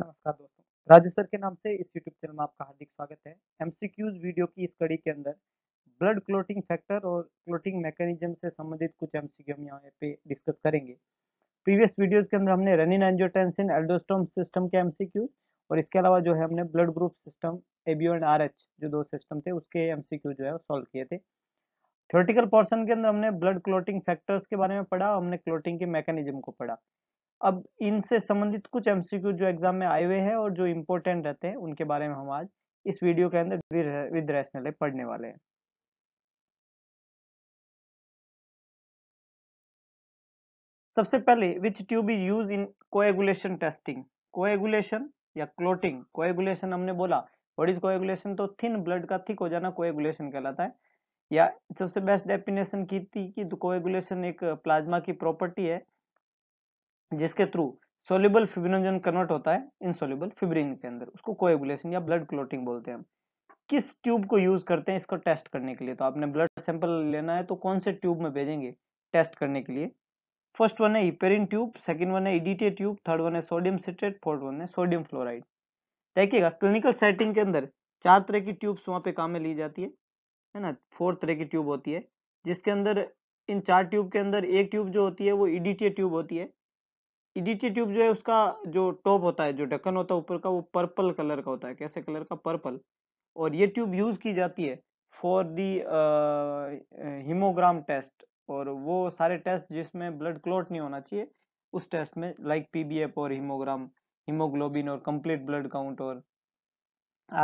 नमस्कार दोस्तों राजू सर के नाम से इस YouTube चैनल में आपका हार्दिक स्वागत है एमसीक्यूज वीडियो की इस कड़ी के अंदर ब्लड क्लोटिंग फैक्टर और क्लोटिंग मैकेनिज्म से संबंधित कुछ एम एमसीक्यू हम यहाँ पे डिस्कस करेंगे प्रीवियस वीडियोस के अंदर हमने रनिन एंजियोटेंसिन एल्डोस्टोम सिस्टम के एम और इसके अलावा जो है हमने blood group system ABO and R जो दो सिस्टम थे उसके एम जो है सॉल्व किए थे थ्योरेटिकल पोर्सन के अंदर हमने ब्लड क्लोटिंग फैक्टर्स के बारे में पढ़ा हमने क्लोटिंग के मैकेनिज्म को पढ़ा अब इनसे संबंधित कुछ एमसीक्यू जो एग्जाम में आए हुए हैं और जो इम्पोर्टेंट रहते हैं उनके बारे में हम आज इस वीडियो के अंदर विद रैशनल पढ़ने वाले हैं सबसे पहले which tube is use in coagulation testing coagulation या क्लोटिंग कोएगुलेशन हमने बोला वट इज कोएगुलेशन तो थिन ब्लड का थिक हो जाना कोएगुलेशन कहलाता है या सबसे बेस्ट डेफिनेशन की थी कि कोएगुलेशन तो एक प्लाज्मा की प्रॉपर्टी है जिसके थ्रू सोल्यूबल फिब्रिनोजन कन्वर्ट होता है इन सोल्यूबल फिब्रिन के अंदर उसको कोएगुलेशन या ब्लड क्लोटिंग बोलते हैं हम किस ट्यूब को यूज करते हैं इसको टेस्ट करने के लिए तो आपने ब्लड सैंपल लेना है तो कौन से ट्यूब में भेजेंगे टेस्ट करने के लिए फर्स्ट वन है हिपेरिन ट्यूब सेकंड वन है इडीटे ट्यूब थर्ड वन है सोडियम सिट्रेट फोर्थ वन है सोडियम फ्लोराइड देखिएगा क्लिनिकल सेटिंग के अंदर चार तरह की ट्यूब्स वहाँ पे काम में ली जाती है है ना फोर्थ तरह की ट्यूब होती है जिसके अंदर इन चार ट्यूब के अंदर एक ट्यूब जो होती है वो ईडीटी ट्यूब होती है ईडीटी e ट्यूब जो है उसका जो टॉप होता है जो ढक्कन होता है ऊपर का वो पर्पल कलर का होता है कैसे कलर का पर्पल और ये ट्यूब यूज की जाती है फॉर दी हीमोग्राम टेस्ट और वो सारे टेस्ट जिसमें ब्लड क्लॉट नहीं होना चाहिए उस टेस्ट में लाइक पीबीएफ और हीमोग्राम हीमोग्लोबिन और कंप्लीट ब्लड काउंट और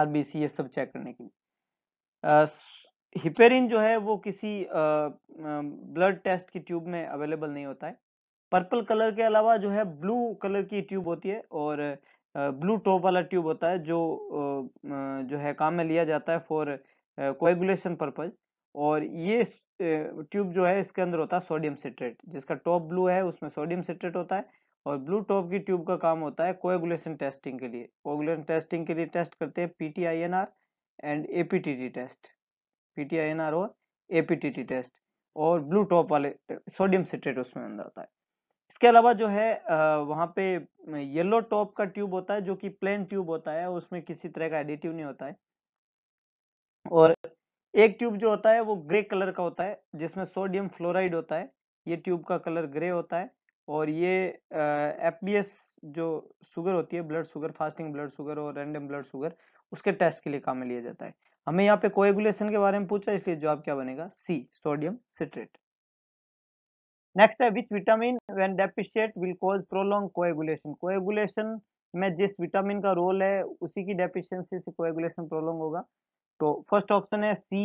आरबीसी ये सब चेक करने के लिए हिपेरिन जो है वो किसी ब्लड टेस्ट की ट्यूब में अवेलेबल नहीं होता है पर्पल कलर के अलावा जो है ब्लू कलर की ट्यूब होती है और ब्लू टॉप वाला ट्यूब होता है जो जो है काम में लिया जाता है फॉर कोएगुलेशन पर्पज और ये ट्यूब जो है इसके अंदर होता है सोडियम सिट्रेट जिसका टॉप ब्लू है उसमें सोडियम सिट्रेट होता है और ब्लू टॉप की ट्यूब का काम होता है कोएगुलेशन टेस्टिंग के लिए कोएगुलेशन टेस्टिंग के लिए टेस्ट करते हैं R and T test P और टी टेस्ट और ब्लू टॉप वाले सोडियम सिट्रेट उसमें अंदर होता है इसके अलावा जो है वहाँ पे येलो टॉप का ट्यूब होता है जो कि प्लेन ट्यूब होता है उसमें किसी तरह का एडिटिव नहीं होता है और एक ट्यूब जो होता है वो ग्रे कलर का होता है जिसमें सोडियम फ्लोराइड होता है ये ट्यूब का कलर ग्रे होता है और ये एफ बी एस जो शुगर होती है blood sugar fasting blood sugar और रैंडम ब्लड शुगर उसके टेस्ट के लिए काम में लिया जाता है हमें यहाँ पे कोएगुलेशन के बारे में पूछा इसलिए जवाब क्या बनेगा सी सोडियम सिट्रेट नेक्स्ट है which vitamin when deficient will cause prolong coagulation coagulation में जिस विटामिन का रोल है उसी की डेफिशिएंसी से कोएगुलेशन प्रोलॉन्ग होगा तो फर्स्ट ऑप्शन है सी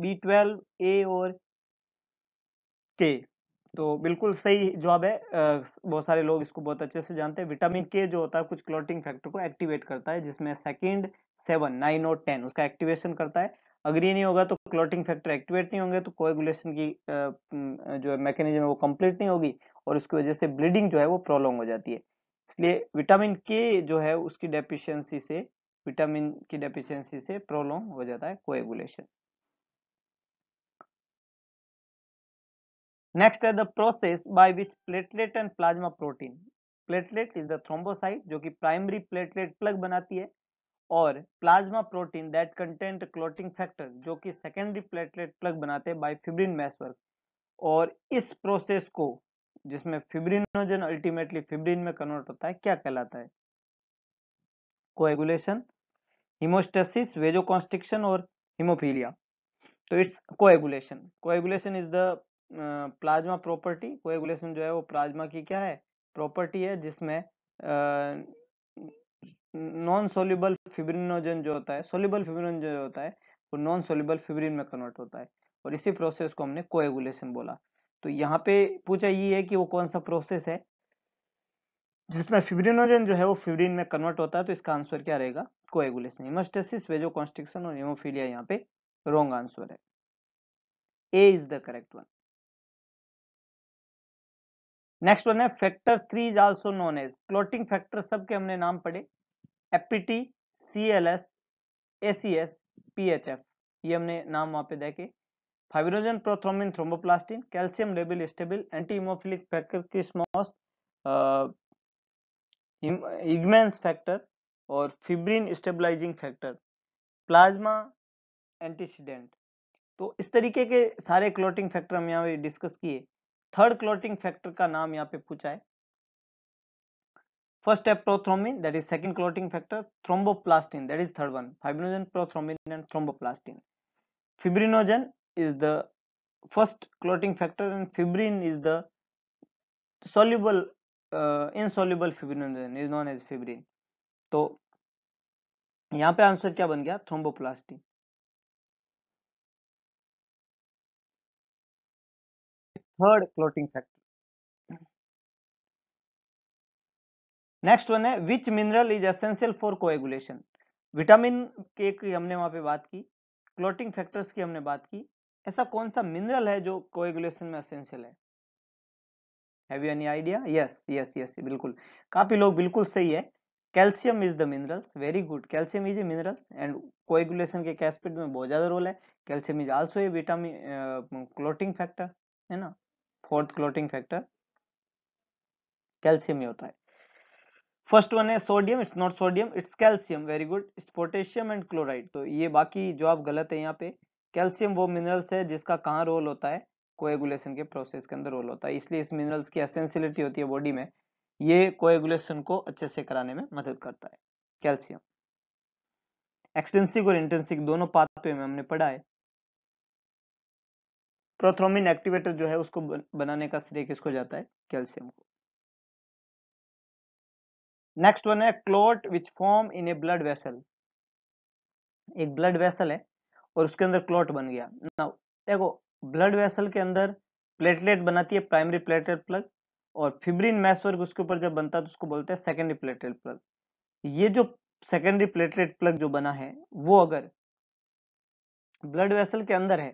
बी ट्वेल्व ए और के तो बिल्कुल सही जवाब है बहुत सारे लोग इसको बहुत अच्छे से जानते हैं विटामिन के जो होता है कुछ क्लॉटिंग फैक्टर को एक्टिवेट करता है जिसमें सेकेंड सेवन नाइन और टेन उसका एक्टिवेशन करता है अग्री नहीं होगा तो क्लोटिंग फैक्टर एक्टिवेट नहीं होंगे तो कोएगुलेशन की जो मैकेनिज्म है वो कंप्लीट नहीं होगी और उसकी वजह से ब्लीडिंग जो है वो प्रोलॉन्ग हो जाती है इसलिए विटामिन के जो है उसकी डेफिशिएंसी से विटामिन की डेफिशिएंसी से प्रोलॉन्ग हो जाता है कोएगुलेशन नेक्स्ट है the process by which platelet and plasma protein platelet is the thrombocyte जो कि प्राइमरी प्लेटलेट प्लग बनाती है और plasma protein that content clotting factor जो कि सेकेंडरी प्लेटलेट प्लग बनाते हैं बाई फिब्रिन मैसवर्क और इस प्रोसेस को जिसमें फिब्रिनोजन अल्टीमेटली फिब्रिन में कन्वर्ट होता है क्या कहलाता है कोएगुलेशन हिमोस्टेसिस वेजोकॉन्स्ट्रिक्शन और हिमोफीलिया तो it's coagulation coagulation is the plasma property coagulation जो है वो प्लाज्मा की क्या है प्रॉपर्टी है जिसमें नॉन सोल्यूबल फिब्रिनोजन जो होता है सोल्यूबल फिब्रिन जो होता है वो नॉन सोल्यूबल फिब्रिन में कन्वर्ट होता है और इसी प्रोसेस को हमने कोएगुलेशन बोला तो यहाँ पे पूछा ये है कि वो कौन सा प्रोसेस है जिसमें फिब्रिनोजन जो है वो फिब्रिन में कन्वर्ट होता है तो इसका आंसर क्या रहेगा कोएगुलेशन हिमोस्टेसिस वेजो कॉन्स्ट्रिक्शन और हिमोफीलिया यहाँ पे रॉन्ग आंसर है A is the correct one next one है factor three is also known as clotting factor सबके हमने नाम पढ़े APT C L S A C S P H F ये हमने नाम वहाँ पे देखे fibrinogen prothrombin thromboplastin calcium labile stable anti haemophilic factor Christmas इग्मेंस फैक्टर और fibrin stabilising factor plasma antecedent तो इस तरीके के सारे क्लोटिंग फैक्टर हम यहाँ पे डिस्कस किए थर्ड क्लोटिंग फैक्टर का नाम यहाँ पे पूछा है First step prothrombin, that is second clotting factor, thromboplastin, that is third one, fibrinogen, prothrombin and thromboplastin. Fibrinogen is the first clotting factor and fibrin is the soluble, uh, insoluble fibrinogen is known as fibrin. so yahan pe answer kya ban gaya thromboplastin third clotting factor next one है which mineral is essential for coagulation vitamin K की हमने वहां पे बात की clotting factors की हमने बात की ऐसा कौन सा मिनरल है जो कोएगुलेशन में असेंशियल है have you any idea yes yes yes बिल्कुल काफी लोग बिल्कुल सही है calcium is the minerals very good calcium is a minerals and coagulation के कैस्पेड में बहुत ज्यादा रोल है calcium is also a vitamin clotting factor है ना फोर्थ क्लोटिंग फैक्टर कैल्शियम ही होता है फर्स्ट वन है sodium it's not sodium it's calcium very good it's potassium and chloride तो ये बाकी जो आप गलत है यहाँ पे कैल्शियम वो मिनरल्स है जिसका कहाँ रोल होता है कोएगुलेशन के प्रोसेस के अंदर रोल होता है इसलिए इस मिनरल्स की असेंसिलिटी होती है बॉडी में ये कोएगुलेशन को अच्छे से कराने में मदद करता है कैल्शियम एक्सटेंसिक और इंटेंसिक दोनों पाथवे में हमने पढ़ा है प्रोथ्रोमिन एक्टिवेटर जो है उसको बनाने का श्रेय किसको जाता है कैल्शियम को नेक्स्ट वन है clot which form in a blood vessel एक ब्लड वेसल है और उसके अंदर क्लोट बन गया नाउ देखो ब्लड वेसल के अंदर प्लेटलेट बनाती है प्राइमरी प्लेटलेट प्लग और फिब्रिन मैसवर्ग उसके ऊपर जब बनता है तो उसको बोलते हैं सेकेंडरी प्लेटलेट प्लग ये जो सेकेंडरी प्लेटलेट प्लग जो बना है वो अगर ब्लड वेसल के अंदर है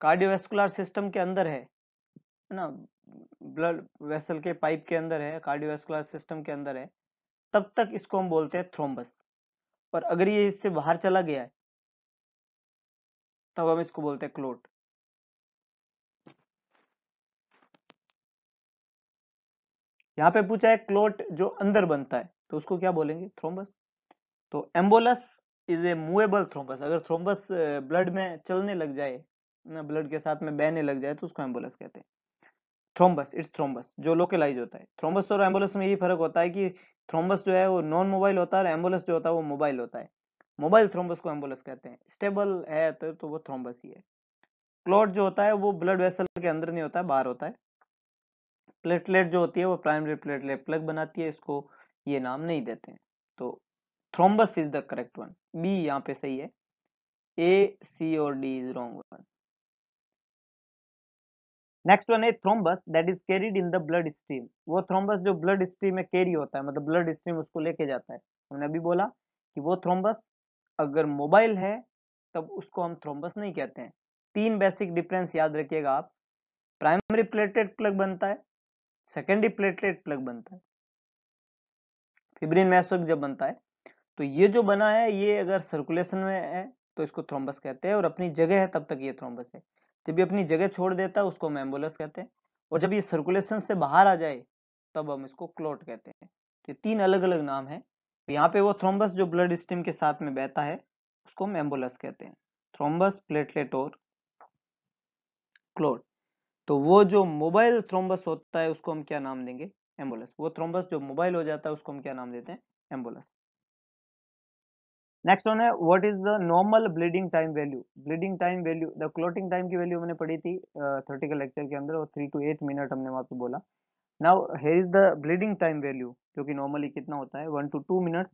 कार्डियोवेस्कुलर सिस्टम के अंदर है ना ब्लड वेसल के पाइप के अंदर है कार्डियोवेस्कुलर सिस्टम के अंदर है तब तक इसको हम बोलते हैं थ्रोम्बस और अगर ये इससे बाहर चला गया है तब हम इसको बोलते हैं क्लोट यहां पे पूछा है क्लोट जो अंदर बनता है तो उसको क्या बोलेंगे थ्रोम्बस तो embolus is a movable thrombus अगर थ्रोम्बस ब्लड में चलने लग जाए ना ब्लड के साथ में बहने लग जाए तो उसको एम्बोलस कहते हैं थ्रोम्बस इट्स थ्रोम्बस जो लोकलाइज होता है थ्रोम्बस और एम्बोलस में यही फर्क होता है कि थ्रोम्बस जो है वो नॉन मोबाइल होता है और एम्बुलस जो होता है वो मोबाइल होता है मोबाइल थ्रोम्बस को एम्बुलस कहते हैं स्टेबल है तो, तो वो थ्रोम्बस ही है क्लॉट जो होता है वो ब्लड वेसल के अंदर नहीं होता है बाहर होता है प्लेटलेट जो होती है वो प्राइमरी प्लेटलेट प्लग बनाती है इसको ये नाम नहीं देते हैं तो thrombus is the correct one B यहाँ पे सही है ए सी और D is wrong one next one है thrombus that is carried in the blood stream वो थ्रोम्बस जो ब्लड स्ट्रीम में कैरी होता है मतलब ब्लड स्ट्रीम उसको लेके जाता है हमने अभी बोला कि वो थ्रोम्बस अगर मोबाइल है तब उसको हम थ्रोम्बस नहीं कहते हैं तीन बेसिक डिफरेंस याद रखिएगा आप प्राइमरी प्लेटलेट प्लग बनता है सेकेंडरी प्लेटलेट प्लग बनता है फिब्रिन मैसवर्क जब बनता है तो ये जो बना है ये अगर सर्कुलेशन में है तो इसको थ्रोम्बस कहते हैं और अपनी जगह है तब तक ये थ्रोम्बस है जब ये अपनी जगह छोड़ देता है उसको हम एम्बुलस कहते हैं और जब ये सर्कुलेशन से बाहर आ जाए तब हम इसको क्लोट कहते हैं तो तीन अलग अलग नाम है तो यहाँ पे वो थ्रोम्बस जो ब्लड स्टीम के साथ में बहता है उसको हम एम्बुलस कहते हैं थ्रोम्बस प्लेटलेट और क्लोट तो वो जो मोबाइल थ्रोम्बस होता है उसको हम क्या नाम देंगे एम्बुलेंस वो थ्रोम्बस जो मोबाइल हो जाता है उसको हम क्या नाम देते हैं एम्बुलेंस नेक्स्ट वन है what is the normal bleeding time value bleeding time value the clotting time की वैल्यू हमने पढ़ी थी थर्टिकल लेक्चर के अंदर और थ्री टू एट मिनट हमने वहाँ पे बोला now here is the bleeding time value जो कि नॉर्मली कितना होता है one to two minutes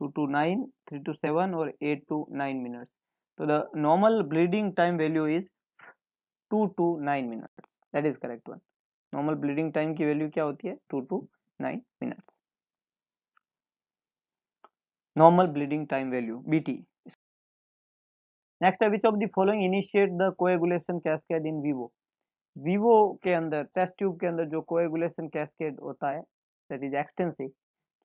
two to nine three to seven और एट टू नाइन मिनट्स तो the normal bleeding time value is two to nine minutes that is correct one normal bleeding time की value क्या होती है two to nine minutes normal bleeding time value BT. Next है which of the following initiate the coagulation cascade in vivo vivo के अंदर test tube के अंदर जो कोएगुलेशन कैस्केड होता है दैट इज एक्सटेंसिव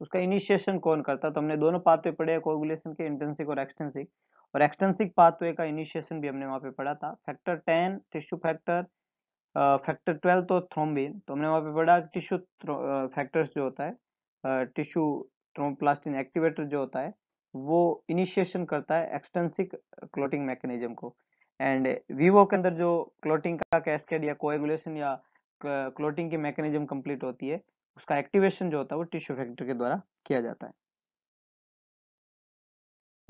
उसका इनिशिएशन कौन करता है तो हमने दोनों पाथवे पढ़े हैं कोएगुलेशन के इंटेंसिक और एक्सटेंसिक और एक्सटेंसिक पाथवे का इनिशिएशन भी हमने वहाँ पे पढ़ा था फैक्टर 10 टिश्यू फैक्टर फैक्टर 12 तो थ्रोम्बिन तो हमने वहाँ पे पढ़ा टिश्यू फैक्टर्स जो होता है टिश्यू ट्रोमोप्लास्टिन एक्टिवेटर जो होता है वो इनिशिएशन करता है एक्सटेंसिक क्लोटिंग मैकेनिज्म को एंड वीवो के अंदर जो क्लोटिंग का कैस्केड या कोएगुलेशन या क्लोटिंग uh, की मैकेनिज्म कंप्लीट होती है उसका एक्टिवेशन जो होता है वो टिश्यू फैक्टर के द्वारा किया जाता है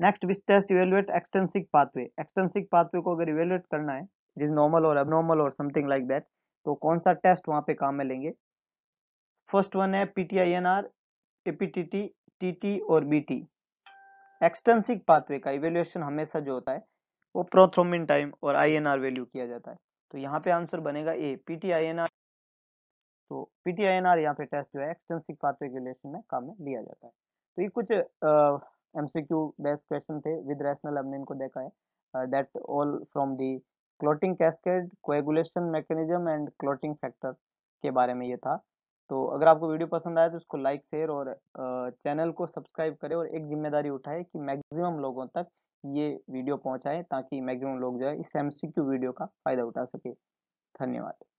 next which test evaluate extrinsic pathway extrinsic pathway को अगर इवेलुएट करना है जिस नॉर्मल और एबनॉर्मल और समथिंग लाइक दैट तो कौन सा टेस्ट वहाँ पे काम में लेंगे फर्स्ट वन है P T I N R APTT TT और बीटी एक्सटेंसिक पाथवे का इवेल्युएशन हमेशा जो होता है वो प्रोथ्रोमिन टाइम और आईएनआर वैल्यू किया जाता है तो यहाँ पे आंसर बनेगा ए पीटीआईएनआर तो पीटीआईएनआर यहाँ पे टेस्ट जो है एक्सटेंसिव पाथ रेगुलेशन में काम में लिया जाता है तो ये कुछ एमसीक्यू बेस्ट क्वेश्चन थे विद रैशनल हमने इनको देखा है that all from the clotting cascade coagulation mechanism and clotting factor के बारे में ये था तो अगर आपको वीडियो पसंद आए तो इसको लाइक शेयर और चैनल को सब्सक्राइब करें और एक जिम्मेदारी उठाए कि मैक्सिमम लोगों तक ये वीडियो पहुंचाएं ताकि मैक्सिमम लोग जो है इस एम वीडियो का फ़ायदा उठा सके धन्यवाद